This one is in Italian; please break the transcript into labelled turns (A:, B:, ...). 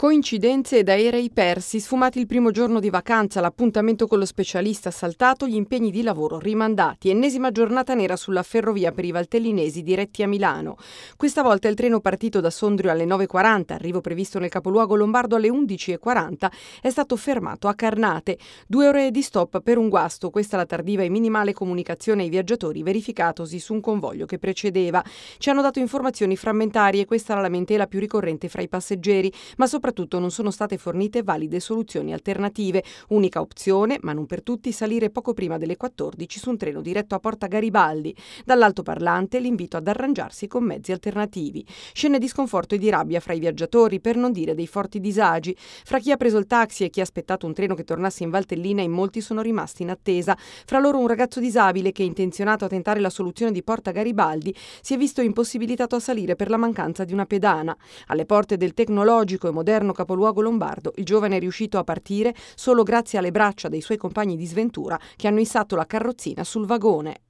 A: Coincidenze ed aerei persi, sfumati il primo giorno di vacanza, l'appuntamento con lo specialista saltato, gli impegni di lavoro rimandati, ennesima giornata nera sulla ferrovia per i valtellinesi diretti a Milano. Questa volta il treno partito da Sondrio alle 9.40, arrivo previsto nel capoluogo lombardo alle 11.40, è stato fermato a Carnate. Due ore di stop per un guasto, questa la tardiva e minimale comunicazione ai viaggiatori verificatosi su un convoglio che precedeva. Ci hanno dato informazioni frammentarie, questa era la lamentela più ricorrente fra i passeggeri, ma soprattutto soprattutto non sono state fornite valide soluzioni alternative. Unica opzione, ma non per tutti, salire poco prima delle 14 su un treno diretto a Porta Garibaldi. Dall'altoparlante l'invito ad arrangiarsi con mezzi alternativi. Scene di sconforto e di rabbia fra i viaggiatori, per non dire dei forti disagi. Fra chi ha preso il taxi e chi ha aspettato un treno che tornasse in Valtellina, in molti sono rimasti in attesa. Fra loro un ragazzo disabile che, intenzionato a tentare la soluzione di Porta Garibaldi, si è visto impossibilitato a salire per la mancanza di una pedana. Alle porte del tecnologico e moderno moderno capoluogo lombardo, il giovane è riuscito a partire solo grazie alle braccia dei suoi compagni di sventura che hanno issato la carrozzina sul vagone.